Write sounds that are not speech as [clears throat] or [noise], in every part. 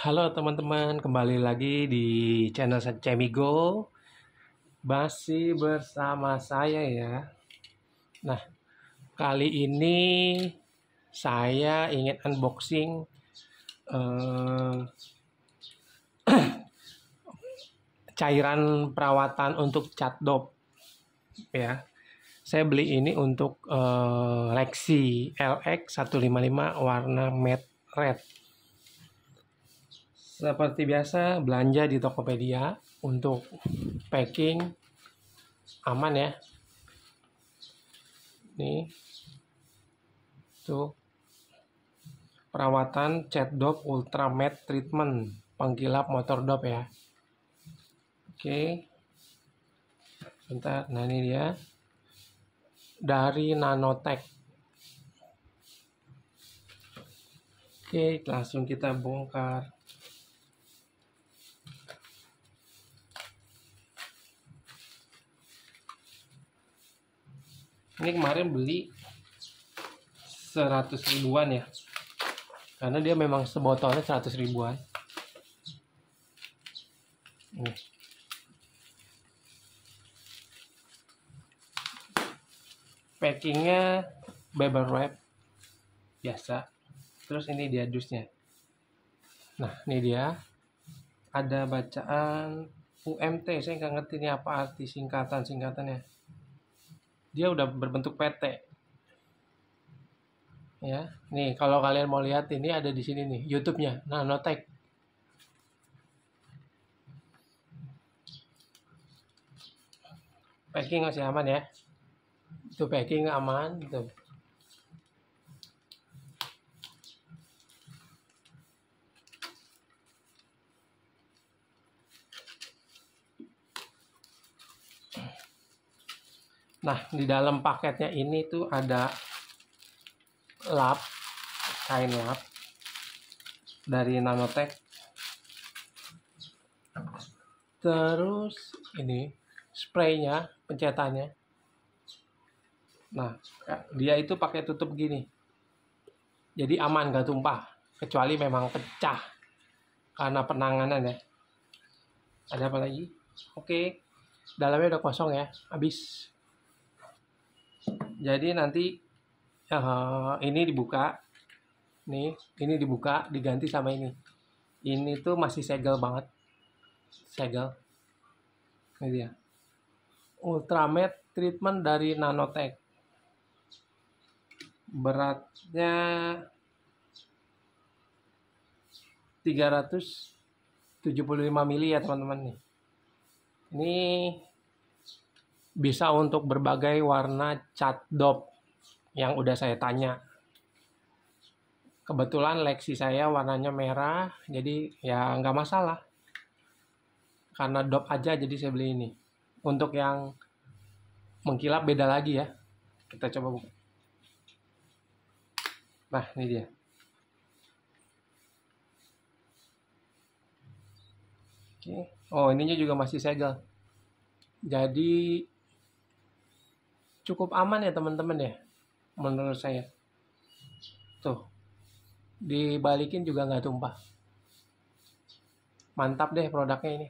Halo teman-teman, kembali lagi di channel Cemigo Masih bersama saya ya Nah, kali ini saya ingin unboxing eh, [clears throat] cairan perawatan untuk cat dop ya saya beli ini untuk eh, Lexi LX155 warna matte red seperti biasa, belanja di Tokopedia untuk packing aman ya. Ini tuh perawatan cat dop ultra matte treatment pengkilap motor dop ya. Oke, bentar. Nah ini dia dari Nanotech. Oke, langsung kita bongkar. ini kemarin beli 100 ribuan ya karena dia memang sebotolnya 100 ribuan ini. packingnya bubble wrap biasa terus ini dia jusnya nah ini dia ada bacaan UMT saya nggak ngerti ini apa arti singkatan singkatannya dia udah berbentuk PT ya nih kalau kalian mau lihat ini ada di sini nih YouTube-nya Nah, notek. packing masih aman ya itu packing aman tuh Nah, di dalam paketnya ini tuh ada lap, kain lap dari Nanotech. Terus ini spraynya, pencetannya. Nah, dia itu pakai tutup gini. Jadi aman gak tumpah, kecuali memang pecah karena penanganan ya. Ada apa lagi? Oke, dalamnya udah kosong ya, habis jadi nanti uh, ini dibuka nih ini dibuka diganti sama ini ini tuh masih segel banget segel ini dia ultramed treatment dari nanotech beratnya 375 mili ya teman-teman nih ini bisa untuk berbagai warna cat dop yang udah saya tanya. Kebetulan Lexi saya warnanya merah, jadi ya nggak masalah. Karena dop aja jadi saya beli ini. Untuk yang mengkilap beda lagi ya. Kita coba buka. Nah, ini dia. Oke. Oh, ininya juga masih segel. Jadi cukup aman ya teman-teman ya menurut saya tuh dibalikin juga nggak tumpah mantap deh produknya ini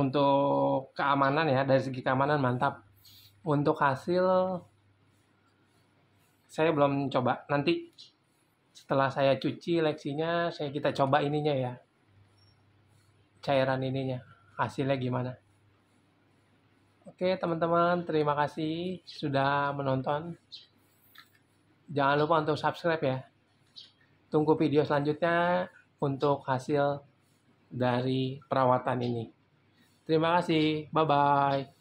untuk keamanan ya dari segi keamanan mantap untuk hasil saya belum coba nanti setelah saya cuci leksinya saya kita coba ininya ya cairan ininya hasilnya gimana Oke teman-teman, terima kasih sudah menonton. Jangan lupa untuk subscribe ya. Tunggu video selanjutnya untuk hasil dari perawatan ini. Terima kasih, bye-bye.